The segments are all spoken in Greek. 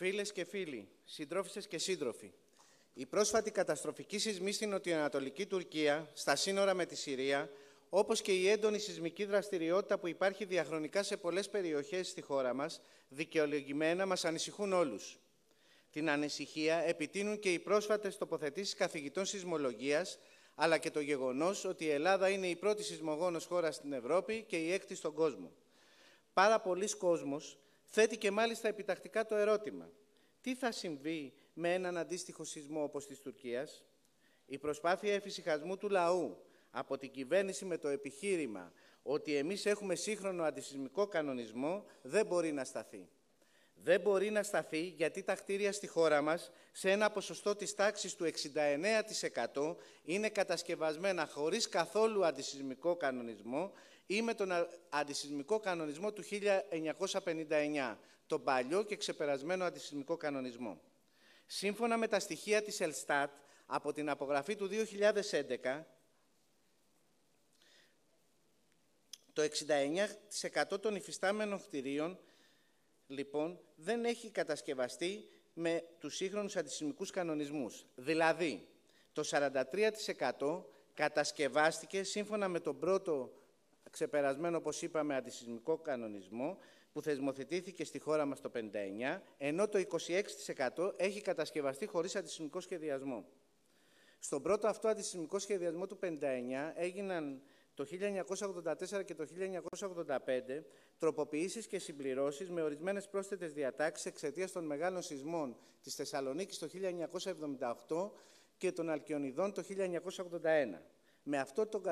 Φίλες και φίλοι, συντρόφισσες και σύντροφοι, η πρόσφατη καταστροφική σεισμή στην νοτιοανατολική Τουρκία, στα σύνορα με τη Συρία, όπως και η έντονη σεισμική δραστηριότητα που υπάρχει διαχρονικά σε πολλές περιοχές στη χώρα μας, δικαιολογημένα μας ανησυχούν όλους. Την ανησυχία επιτείνουν και οι πρόσφατες τοποθετήσεις καθηγητών σεισμολογίας, αλλά και το γεγονός ότι η Ελλάδα είναι η πρώτη σεισμογόνος χώρα στην Ευρώπη και η έκτη στον κόσμο. Πάρα πολλοί κόσμος Θέτει και μάλιστα επιτακτικά το ερώτημα. Τι θα συμβεί με έναν αντίστοιχο σεισμό όπως της Τουρκίας. Η προσπάθεια εφησυχασμού του λαού από την κυβέρνηση με το επιχείρημα ότι εμείς έχουμε σύγχρονο αντισυσμικό κανονισμό δεν μπορεί να σταθεί δεν μπορεί να σταθεί γιατί τα κτίρια στη χώρα μας σε ένα ποσοστό της τάξης του 69% είναι κατασκευασμένα χωρίς καθόλου αντισυσμικό κανονισμό ή με τον αντισυσμικό κανονισμό του 1959, τον παλιό και ξεπερασμένο αντισυσμικό κανονισμό. Σύμφωνα με τα στοιχεία της Ελστάτ από την απογραφή του 2011, το 69% των υφιστάμενων κτηρίων λοιπόν, δεν έχει κατασκευαστεί με τους σύγχρονους αντισημικούς κανονισμούς. Δηλαδή, το 43% κατασκευάστηκε σύμφωνα με τον πρώτο ξεπερασμένο, όπως είπαμε, αντισημικό κανονισμό που θεσμοθετήθηκε στη χώρα μας το 59, ενώ το 26% έχει κατασκευαστεί χωρίς αντισημικό σχεδιασμό. Στον πρώτο αυτό αντισημικό σχεδιασμό του 59 έγιναν το 1984 και το 1985 τροποποιήσεις και συμπληρώσεις με ορισμένες πρόσθετες διατάξεις εξαιτίας των μεγάλων σεισμών της Θεσσαλονίκης το 1978 και των Αλκιονιδών το 1981. Με αυτό τον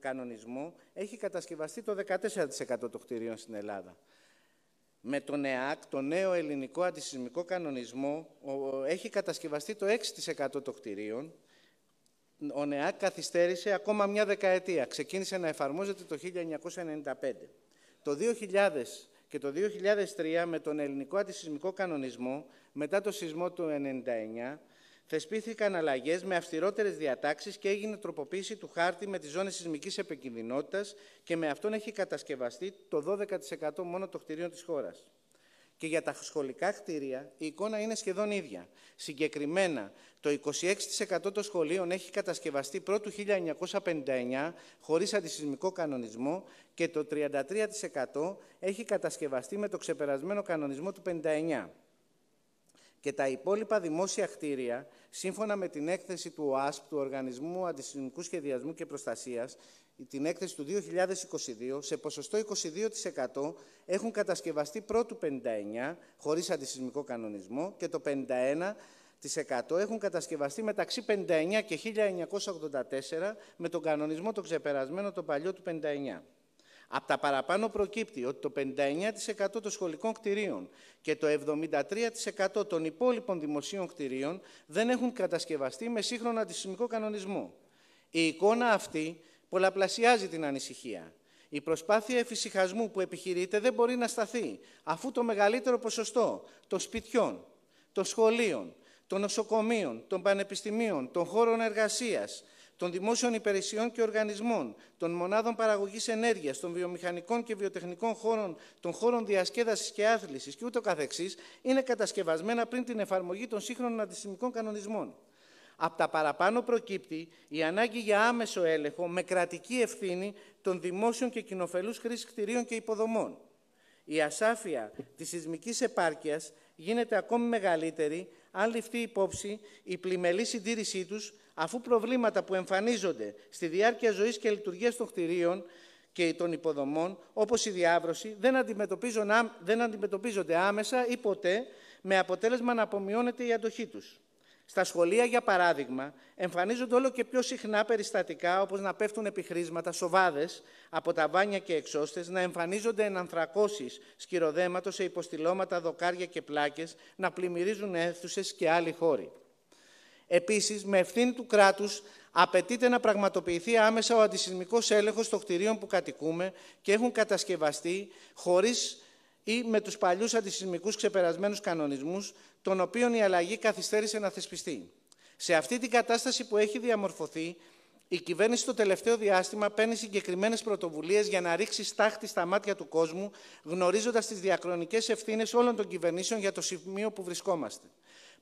κανονισμό έχει κατασκευαστεί το 14% των κτηρίων στην Ελλάδα. Με τον ΕΑΚ, το νέο ελληνικό αντισυσμικό κανονισμό, έχει κατασκευαστεί το 6% των κτηρίων ο ΝΕΑΚ καθυστέρησε ακόμα μια δεκαετία. Ξεκίνησε να εφαρμόζεται το 1995. Το 2000 και το 2003 με τον ελληνικό αντισυσμικό κανονισμό, μετά το σεισμό του 1999, θεσπίθηκαν αλλαγές με αυστηρότερες διατάξεις και έγινε τροποποίηση του χάρτη με τις ζώνες σεισμικής επικινδυνότητας και με αυτόν έχει κατασκευαστεί το 12% μόνο των κτηρίων της χώρας και για τα σχολικά κτίρια η εικόνα είναι σχεδόν ίδια. Συγκεκριμένα, το 26% των σχολείων έχει κατασκευαστεί πρώτου 1959 χωρίς αντισυσμικό κανονισμό και το 33% έχει κατασκευαστεί με το ξεπερασμένο κανονισμό του 59. Και τα υπόλοιπα δημόσια κτίρια, σύμφωνα με την έκθεση του ΟΑΣΠ, του Οργανισμού Αντισυσμικού Σχεδιασμού και Προστασίας, την έκθεση του 2022, σε ποσοστό 22% έχουν κατασκευαστεί πρώτου 59, χωρίς αντισυσμικό κανονισμό, και το 51% έχουν κατασκευαστεί μεταξύ 59 και 1984 με τον κανονισμό το ξεπερασμένο το παλιό του 59. Από τα παραπάνω προκύπτει ότι το 59% των σχολικών κτηρίων και το 73% των υπόλοιπων δημοσίων κτηρίων δεν έχουν κατασκευαστεί με σύγχρονο αντισυσμικό κανονισμό. Η εικόνα αυτή πολλαπλασιάζει την ανησυχία. Η προσπάθεια εφησυχασμού που επιχειρείται δεν μπορεί να σταθεί, αφού το μεγαλύτερο ποσοστό των σπιτιών, των σχολείων, των νοσοκομείων, των πανεπιστημίων, των χώρων εργασίας, των δημόσιων υπηρεσιών και οργανισμών, των μονάδων παραγωγής ενέργειας, των βιομηχανικών και βιοτεχνικών χώρων, των χώρων διασκέδασης και άθλησης και ούτω καθεξής, είναι κατασκευασμένα πριν την εφαρμογή των σύγχρονων αντιστημικών κανονισμών. Από τα παραπάνω προκύπτει η ανάγκη για άμεσο έλεγχο με κρατική ευθύνη των δημόσιων και κοινοφελούς χρήσης κτηρίων και υποδομών. Η ασάφεια της σεισμικής επάρκειας γίνεται ακόμη μεγαλύτερη αν ληφθεί υπόψη η πλημελή συντήρησή τους αφού προβλήματα που εμφανίζονται στη διάρκεια ζωής και λειτουργίας των κτηρίων και των υποδομών, όπως η διάβρωση, δεν, δεν αντιμετωπίζονται άμεσα ή ποτέ, με αποτέλεσμα να απομειώνεται η αντοχή τους. Στα σχολεία, για παράδειγμα, εμφανίζονται όλο και πιο συχνά περιστατικά όπως να πέφτουν επιχρήσματα, σοβάδες από τα βάνια και εξώστες, να εμφανίζονται ενανθρακώσεις σκυροδέματος σε υποστηλώματα, δοκάρια και πλάκες, να πλημμυρίζουν αίθουσες και άλλοι χώροι. Επίσης, με ευθύνη του κράτους απαιτείται να πραγματοποιηθεί άμεσα ο αντισυσμικός έλεγχος των κτηρίων που κατοικούμε και έχουν κατασκευαστεί χωρίς ή με τους παλιούς αντισυσμικούς ξεπερασμένους κανονισμούς, των οποίων η αλλαγή καθυστέρησε να θεσπιστεί. Σε αυτή την κατάσταση που έχει διαμορφωθεί, η κυβέρνηση το τελευταίο διάστημα παίρνει συγκεκριμένες πρωτοβουλίες για να ρίξει στάχτη στα μάτια του κόσμου, γνωρίζοντας τις διακρονικέ ευθύνες όλων των κυβερνήσεων για το σημείο που βρισκόμαστε.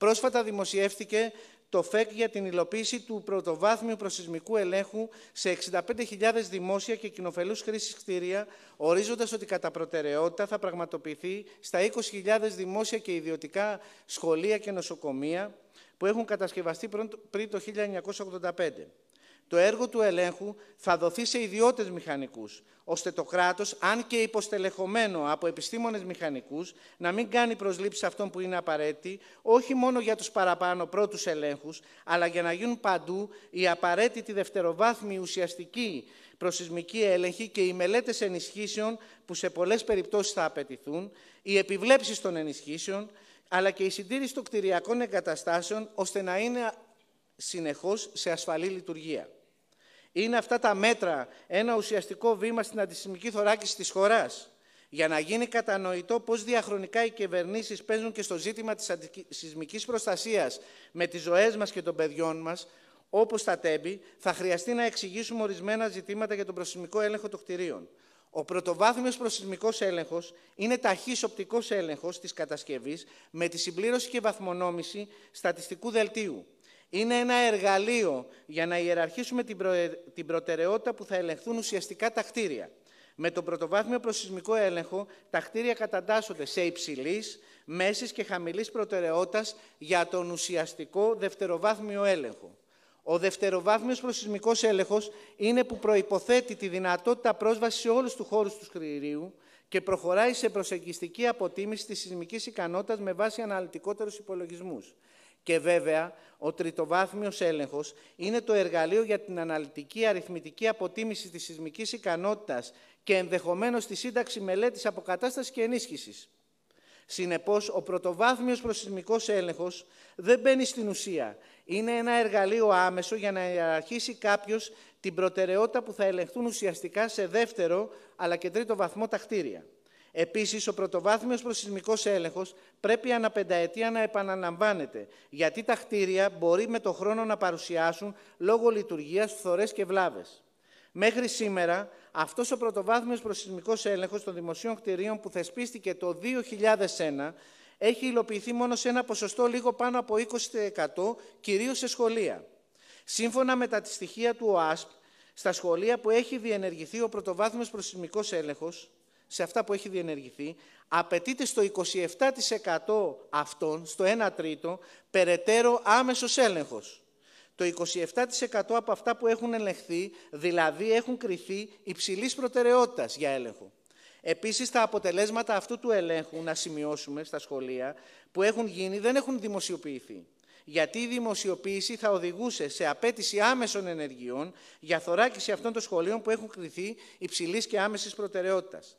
Πρόσφατα δημοσιεύτηκε το ΦΕΚ για την υλοποίηση του πρωτοβάθμιου προσυσμικού ελέγχου σε 65.000 δημόσια και κοινοφελούς χρήσης κτίρια, ορίζοντας ότι κατά προτεραιότητα θα πραγματοποιηθεί στα 20.000 δημόσια και ιδιωτικά σχολεία και νοσοκομεία που έχουν κατασκευαστεί πριν το 1985 το έργο του ελέγχου θα δοθεί σε ιδιώτες μηχανικούς, ώστε το κράτος, αν και υποστελεχωμένο από επιστήμονες μηχανικούς, να μην κάνει προσλήψεις αυτών που είναι απαραίτητοι, όχι μόνο για τους παραπάνω πρώτους ελέγχους, αλλά για να γίνουν παντού οι απαραίτητοι δευτεροβάθμοι ουσιαστικοί προσυσμικοί έλεγχοι και οι μελέτες ενισχύσεων που σε πολλές περιπτώσεις θα απαιτηθούν, οι επιβλέψεις των ενισχύσεων, αλλά και η συντήρηση των κτηριακών εγκαταστάσεων, ώστε να είναι συνεχώς σε ασφαλή λειτουργία είναι αυτά τα μέτρα ένα ουσιαστικό βήμα στην αντισημική θωράκιση της χώρας για να γίνει κατανοητό πώς διαχρονικά οι κυβερνήσεις παίζουν και στο ζήτημα της αντισυσμικής προστασίας με τις ζωές μας και των παιδιών μας, όπως τα τέμπη, θα χρειαστεί να εξηγήσουμε ορισμένα ζητήματα για τον προσυσμικό έλεγχο των κτηρίων. Ο πρωτοβάθμιος προσυσμικός έλεγχος είναι ταχύς οπτικός έλεγχος της κατασκευής με τη συμπλήρωση και βαθμονόμηση στατιστικού δελτίου. Είναι ένα εργαλείο για να ιεραρχήσουμε την προτεραιότητα που θα ελεγχθούν ουσιαστικά τα κτίρια. Με τον πρωτοβάθμιο προσυσμικό έλεγχο, τα κτίρια κατατάσσονται σε υψηλής, μέσης και χαμηλής προτεραιότητας για τον ουσιαστικό δευτεροβάθμιο έλεγχο. Ο δευτεροβάθμιος προσυσμικός έλεγχος είναι που προποθέτει τη δυνατότητα πρόσβασης σε όλους τους χώρους του κτηρίου και προχωράει σε προσεγγιστική αποτίμηση της σεισμικής ικανότητας με βάση αναλυτικότερους υπολογισμούς. Και βέβαια, ο τριτοβάθμιος έλεγχος είναι το εργαλείο για την αναλυτική αριθμητική αποτίμηση της σεισμικής ικανότητας και ενδεχομένως τη σύνταξη μελέτης αποκατάστασης και ενίσχυσης. Συνεπώς, ο πρωτοβάθμιος προσυσμικός έλεγχος δεν μπαίνει στην ουσία. Είναι ένα εργαλείο άμεσο για να αρχίσει κάποιος την προτεραιότητα που θα ελεγχθούν ουσιαστικά σε δεύτερο αλλά και τρίτο βαθμό τα κτίρια. Επίσης, ο πρωτοβάθμιος προσυσμικό έλεγχος πρέπει ανά πενταετία να επαναλαμβάνεται, γιατί τα χτίρια μπορεί με το χρόνο να παρουσιάσουν λόγω λειτουργίας φθορές και βλάβες. Μέχρι σήμερα, αυτός ο πρωτοβάθμιος προσυσμικό έλεγχος των δημοσίων κτηρίων που θεσπίστηκε το 2001 έχει υλοποιηθεί μόνο σε ένα ποσοστό λίγο πάνω από 20%, κυρίως σε σχολεία. Σύμφωνα με τα στοιχεία του ΟΑΣΠ, στα σχολεία που έχει διενεργηθεί ο πρωτοβάθμιος προσυσμικός έλεγχος, σε αυτά που έχει διενεργηθεί, απαιτείται στο 27% αυτών, στο 1 τρίτο, περαιτέρω άμεσος έλεγχος. Το 27% από αυτά που έχουν ελεγχθεί, δηλαδή έχουν κριθεί υψηλής προτεραιότητας για έλεγχο. Επίσης, τα αποτελέσματα αυτού του ελέγχου, να σημειώσουμε στα σχολεία, που έχουν γίνει, δεν έχουν δημοσιοποιηθεί. Γιατί η δημοσιοποίηση θα οδηγούσε σε απέτηση άμεσων ενεργειών για θωράκιση αυτών των σχολείων που έχουν κριθεί υψηλής και άμεσης προτεραιότητας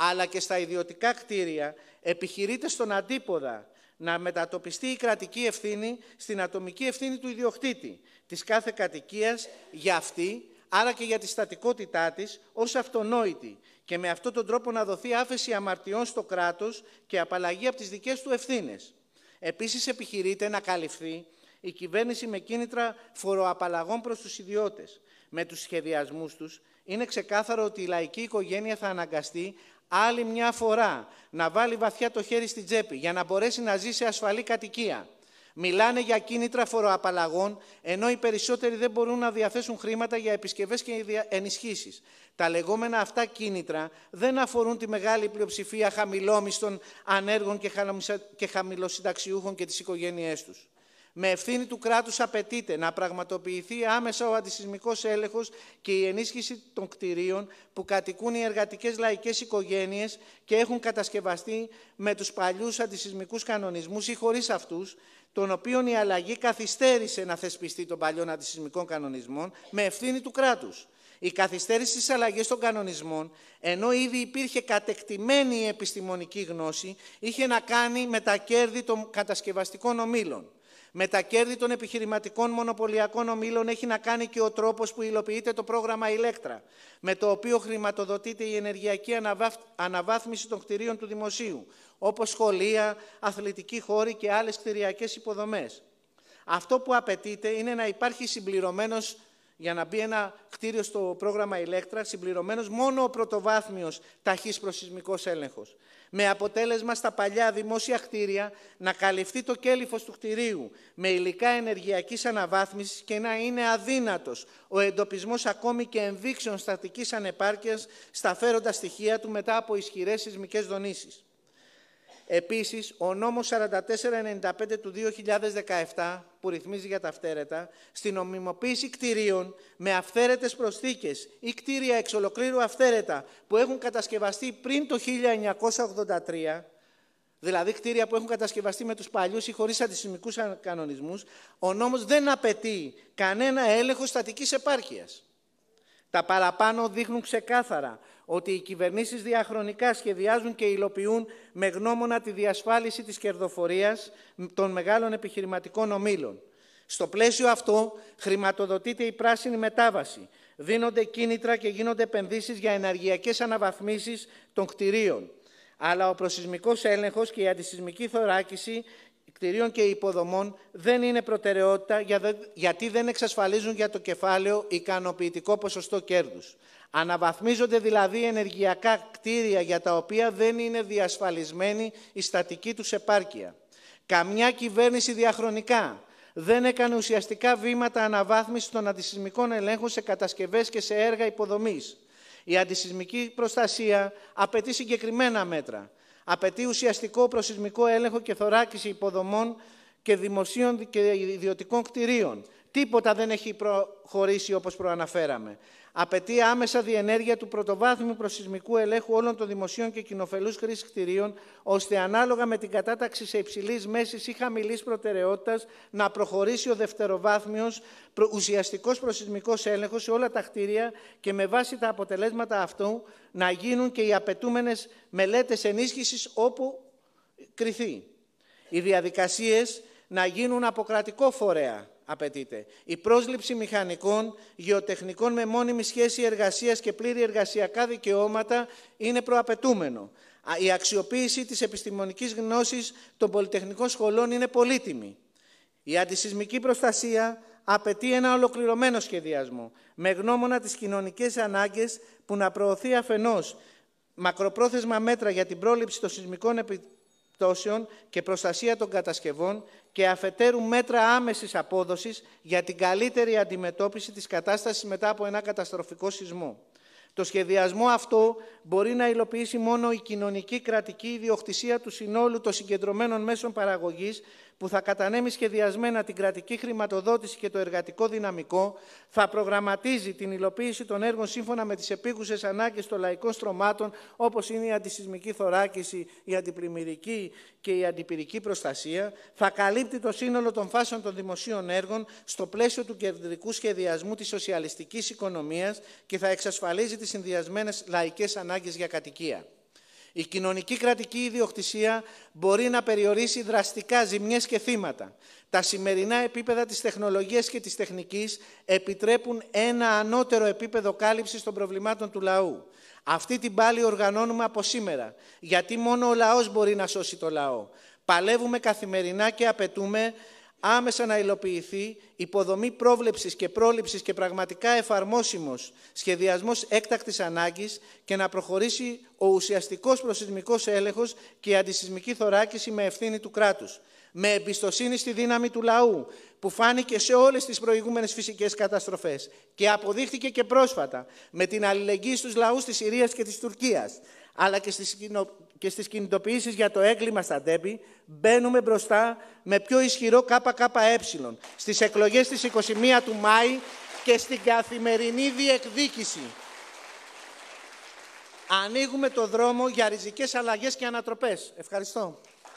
αλλά και στα ιδιωτικά κτίρια επιχειρείται στον αντίποδα να μετατοπιστεί η κρατική ευθύνη στην ατομική ευθύνη του ιδιοκτήτη της κάθε κατοικίας για αυτή, άρα και για τη στατικότητά της, ως αυτονόητη και με αυτόν τον τρόπο να δοθεί άφεση αμαρτιών στο κράτος και απαλλαγή από τις δικές του ευθύνες. Επίσης επιχειρείται να καλυφθεί η κυβέρνηση με κίνητρα φοροαπαλλαγών προς τους ιδιώτες. Με τους σχεδιασμούς τους είναι ξεκάθαρο ότι η λαϊκή οικογένεια θα αναγκαστεί άλλη μια φορά να βάλει βαθιά το χέρι στην τσέπη για να μπορέσει να ζει σε ασφαλή κατοικία. Μιλάνε για κίνητρα φοροαπαλλαγών, ενώ οι περισσότεροι δεν μπορούν να διαθέσουν χρήματα για επισκευές και ενισχύσεις. Τα λεγόμενα αυτά κίνητρα δεν αφορούν τη μεγάλη πλειοψηφία χαμηλόμισθων, ανέργων και χαμηλοσυνταξιούχων και τις οικογένειές τους με ευθύνη του κράτους απαιτείται να πραγματοποιηθεί άμεσα ο αντισυσμικός έλεγχος και η ενίσχυση των κτηρίων που κατοικούν οι εργατικές λαϊκές οικογένειες και έχουν κατασκευαστεί με τους παλιούς αντισυσμικούς κανονισμούς ή χωρίς αυτούς, των οποίων η αλλαγή καθυστέρησε να θεσπιστεί των παλιών αντισυσμικών κανονισμών με ευθύνη του κράτους. Η καθυστέρηση στις αλλαγές των κανονισμών, ενώ ήδη υπήρχε κατεκτημένη επιστημονική γνώση, είχε να θεσπιστει των παλιων αντισυσμικων κανονισμων με ευθυνη του κρατους η καθυστερηση τη αλλαγη των κανονισμων ενω ηδη υπηρχε κατεκτημενη επιστημονικη γνωση ειχε να κανει με τα κέρδη των κατασκευαστικών ομήλων. Με τα κέρδη των επιχειρηματικών μονοπωλιακών ομίλων έχει να κάνει και ο τρόπος που υλοποιείται το πρόγραμμα Ηλέκτρα, με το οποίο χρηματοδοτείται η ενεργειακή αναβάθμιση των κτηρίων του Δημοσίου, όπως σχολεία, αθλητικοί χώροι και άλλες κτηριακές υποδομές. Αυτό που απαιτείται είναι να υπάρχει συμπληρωμένος για να μπει ένα κτίριο στο πρόγραμμα Ηλέκτρα, συμπληρωμένος μόνο ο πρωτοβάθμιος ταχύς προσυσμικός έλεγχος. Με αποτέλεσμα στα παλιά δημόσια κτίρια να καλυφθεί το κέλυφος του κτηρίου με υλικά ενεργειακής αναβάθμισης και να είναι αδύνατος ο εντοπισμός ακόμη και ενδείξεων στατικής ανεπάρκειας, φέροντα στοιχεία του μετά από ισχυρές σεισμικές δονήσεις. Επίσης, ο νόμος 4495 του 2017 που ρυθμίζει για τα αυθαίρετα, στην ομιμοποίηση κτηρίων με αυθαίρετες προσθήκες ή κτίρια εξ ολοκλήρου αυθαίρετα που έχουν κατασκευαστεί πριν το 1983, δηλαδή κτίρια που έχουν κατασκευαστεί με τους παλιούς ή χωρίς αντισημικούς κανονισμούς, ο νόμος δεν απαιτεί κανένα έλεγχο στατικής επάρκειας. Τα παραπάνω δείχνουν ξεκάθαρα ότι οι κυβερνήσεις διαχρονικά σχεδιάζουν και υλοποιούν με γνώμονα τη διασφάλιση της κερδοφορίας των μεγάλων επιχειρηματικών ομήλων. Στο πλαίσιο αυτό χρηματοδοτείται η πράσινη μετάβαση, δίνονται κίνητρα και γίνονται επενδύσεις για ενεργειακές αναβαθμίσεις των κτηρίων. Αλλά ο προσυσμικός έλεγχος και η αντισυσμική θωράκιση κτηρίων και υποδομών δεν είναι προτεραιότητα γιατί δεν εξασφαλίζουν για το κεφάλαιο ικανοποιητικό ποσοστό κέρδους. Αναβαθμίζονται δηλαδή ενεργειακά κτίρια για τα οποία δεν είναι διασφαλισμένη η στατική τους επάρκεια. Καμιά κυβέρνηση διαχρονικά δεν έκανε ουσιαστικά βήματα αναβάθμισης των αντισυσμικών ελέγχων σε κατασκευές και σε έργα υποδομής. Η αντισυσμική προστασία απαιτεί συγκεκριμένα μέτρα Απαιτεί ουσιαστικό προσυσμικό έλεγχο και θωράκιση υποδομών και δημοσίων και ιδιωτικών κτηρίων. Τίποτα δεν έχει προχωρήσει όπως προαναφέραμε. Απαιτεί άμεσα διενέργεια του πρωτοβάθμιου προσυσμικού ελέγχου όλων των δημοσίων και κοινοφελούς χρήσης κτηρίων, ώστε ανάλογα με την κατάταξη σε υψηλής, μέσης ή χαμηλής προτεραιότητας να προχωρήσει ο δευτεροβάθμιος ουσιαστικός προσυσμικός έλεγχος σε όλα τα κτίρια και με βάση τα αποτελέσματα αυτού να γίνουν και οι απαιτούμενες μελέτες ενίσχυσης όπου κριθεί. Οι διαδικασίες να γίνουν από κρατικό φορέα απαιτείται. Η πρόσληψη μηχανικών, γεωτεχνικών με μόνιμη σχέση εργασίας και πλήρη εργασιακά δικαιώματα είναι προαπαιτούμενο. Η αξιοποίηση της επιστημονικής γνώσης των πολυτεχνικών σχολών είναι πολύτιμη. Η αντισυσμική προστασία απαιτεί ένα ολοκληρωμένο σχεδιασμό με γνώμονα τις κοινωνικές ανάγκες που να προωθεί αφενός μακροπρόθεσμα μέτρα για την πρόληψη των σεισμικών πτώσεων και προστασία των κατασκευών και αφετέρου μέτρα άμεσης απόδοσης για την καλύτερη αντιμετώπιση της κατάστασης μετά από ένα καταστροφικό σεισμό. Το σχεδιασμό αυτό μπορεί να υλοποιήσει μόνο η κοινωνική κρατική ιδιοκτησία του συνόλου των συγκεντρωμένων μέσων παραγωγής που θα κατανέμει σχεδιασμένα την κρατική χρηματοδότηση και το εργατικό δυναμικό, θα προγραμματίζει την υλοποίηση των έργων σύμφωνα με τις επίγουσες ανάγκες των λαϊκών στρωμάτων, όπως είναι η αντισυσμική θωράκιση, η αντιπλημμυρική και η αντιπυρική προστασία, θα καλύπτει το σύνολο των φάσεων των δημοσίων έργων στο πλαίσιο του κεντρικού σχεδιασμού της σοσιαλιστικής οικονομίας και θα εξασφαλίζει τις συνδυασμένες λαϊκές ανάγκες για κατοικία. Η κοινωνική κρατική ιδιοκτησία μπορεί να περιορίσει δραστικά ζημιές και θύματα. Τα σημερινά επίπεδα της τεχνολογίας και της τεχνικής επιτρέπουν ένα ανώτερο επίπεδο κάλυψης των προβλημάτων του λαού. Αυτή την πάλι οργανώνουμε από σήμερα, γιατί μόνο ο λαός μπορεί να σώσει το λαό. Παλεύουμε καθημερινά και απαιτούμε άμεσα να υλοποιηθεί υποδομή πρόβλεψης και πρόληψης και πραγματικά εφαρμόσιμος σχεδιασμός έκτακτης ανάγκης και να προχωρήσει ο ουσιαστικός προσυσμικός έλεγχος και η αντισυσμική θωράκιση με ευθύνη του κράτους. Με εμπιστοσύνη στη δύναμη του λαού που φάνηκε σε όλες τις προηγούμενες φυσικές καταστροφές και αποδείχθηκε και πρόσφατα με την αλληλεγγύη στους λαούς της Συρίας και της Τουρκίας αλλά και στις και στις κινητοποιήσεις για το έγκλημα στα ντέμπη μπαίνουμε μπροστά με πιο ισχυρό ΚΚΕ στις εκλογές της 21 του Μάη και στην καθημερινή διεκδίκηση. Ανοίγουμε το δρόμο για ριζικές αλλαγές και ανατροπές. Ευχαριστώ.